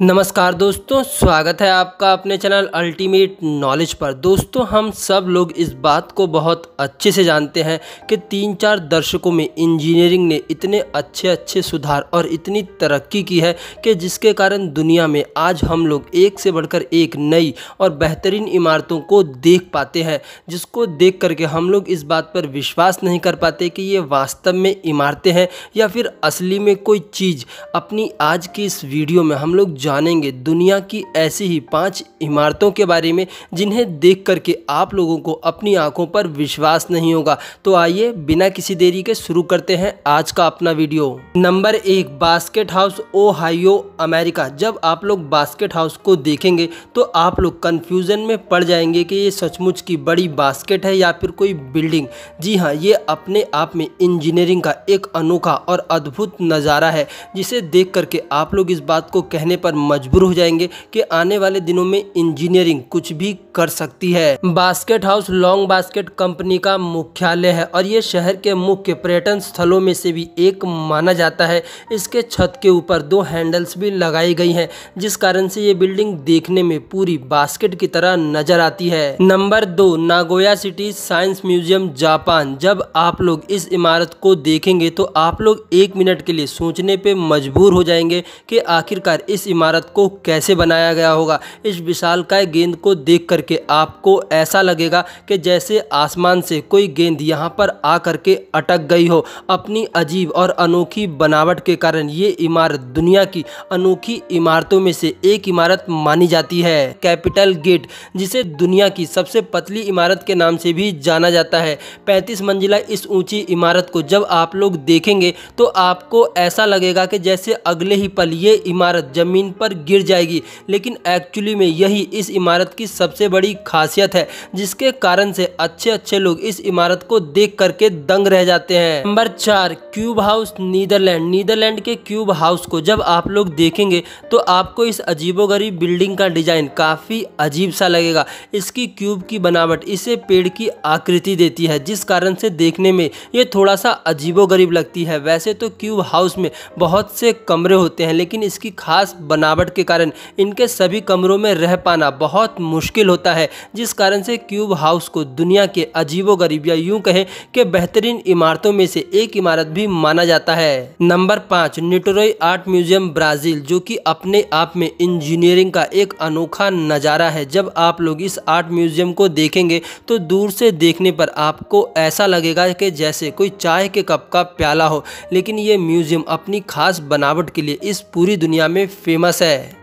नमस्कार दोस्तों स्वागत है आपका अपने चैनल अल्टीमेट नॉलेज पर दोस्तों हम सब लोग इस बात को बहुत अच्छे से जानते हैं कि तीन चार दर्शकों में इंजीनियरिंग ने इतने अच्छे अच्छे सुधार और इतनी तरक्की की है कि जिसके कारण दुनिया में आज हम लोग एक से बढ़कर एक नई और बेहतरीन इमारतों को देख पाते हैं जिसको देख करके हम लोग इस बात पर विश्वास नहीं कर पाते कि ये वास्तव में इमारतें हैं या फिर असली में कोई चीज़ अपनी आज की इस वीडियो में हम लोग जानेंगे दुनिया की ऐसी ही पांच इमारतों के बारे में जिन्हें देख करके आप लोगों को अपनी आंखों पर विश्वास नहीं होगा तो आइए बिना किसी देरी के शुरू करते हैं आज का अपना वीडियो नंबर एक बास्केट हाउस ओहायो अमेरिका जब आप लोग बास्केट हाउस को देखेंगे तो आप लोग कन्फ्यूज़न में पड़ जाएंगे कि ये सचमुच की बड़ी बास्केट है या फिर कोई बिल्डिंग जी हाँ ये अपने आप में इंजीनियरिंग का एक अनोखा और अद्भुत नज़ारा है जिसे देख करके आप लोग इस बात को कहने पर मजबूर हो जाएंगे कि आने वाले दिनों में इंजीनियरिंग कुछ भी कर सकती है basket house long basket company का मुख्यालय है और ये शहर के मुख्य पर्यटन स्थलों में से भी एक माना जाता है इसके छत के ऊपर दो हैंडल्स भी लगाई गई है जिस कारण से ये बिल्डिंग देखने में पूरी बास्केट की तरह नजर आती है नंबर दो Nagoya city science museum Japan जब आप लोग इस इमारत को देखेंगे तो आप लोग एक मिनट के लिए सोचने पे मजबूर हो जाएंगे कि आखिरकार इस इमारत इमारत को कैसे बनाया गया होगा इस विशालकाय गेंद को देख करके आपको ऐसा लगेगा कि जैसे आसमान से कोई गेंद यहाँ पर आ करके अटक गई हो अपनी अजीब और अनोखी बनावट के कारण ये इमारत दुनिया की अनोखी इमारतों में से एक इमारत मानी जाती है कैपिटल गेट जिसे दुनिया की सबसे पतली इमारत के नाम से भी जाना जाता है पैंतीस मंजिला इस ऊंची इमारत को जब आप लोग देखेंगे तो आपको ऐसा लगेगा कि जैसे अगले ही पल ये इमारत ज़मीन पर गिर जाएगी लेकिन एक्चुअली में यही इस इमारत की सबसे बड़ी खासियत है जिसके कारण से अच्छे अच्छे लोग इस इमारत को देख करके दंग रह जाते हैं नंबर चार क्यूब हाउस नीदरलैंड नीदरलैंड के क्यूब हाउस को जब आप लोग देखेंगे तो आपको इस अजीबोगरीब बिल्डिंग का डिजाइन काफी अजीब सा लगेगा इसकी क्यूब की बनावट इसे पेड़ की आकृति देती है जिस कारण से देखने में ये थोड़ा सा अजीबोगरीब लगती है वैसे तो क्यूब हाउस में बहुत से कमरे होते हैं लेकिन इसकी खास बना बनावट के कारण इनके सभी कमरों में रह पाना बहुत मुश्किल होता है जिस कारण से क्यूब हाउस को दुनिया के अजीबो गरीब या यूँ कहें कि बेहतरीन इमारतों में से एक इमारत भी माना जाता है नंबर पाँच निटोरोई आर्ट म्यूजियम ब्राज़ील जो कि अपने आप में इंजीनियरिंग का एक अनोखा नज़ारा है जब आप लोग इस आर्ट म्यूजियम को देखेंगे तो दूर से देखने पर आपको ऐसा लगेगा कि जैसे कोई चाय के कप का प्याला हो लेकिन ये म्यूजियम अपनी खास बनावट के लिए इस पूरी दुनिया में फेमस ませ。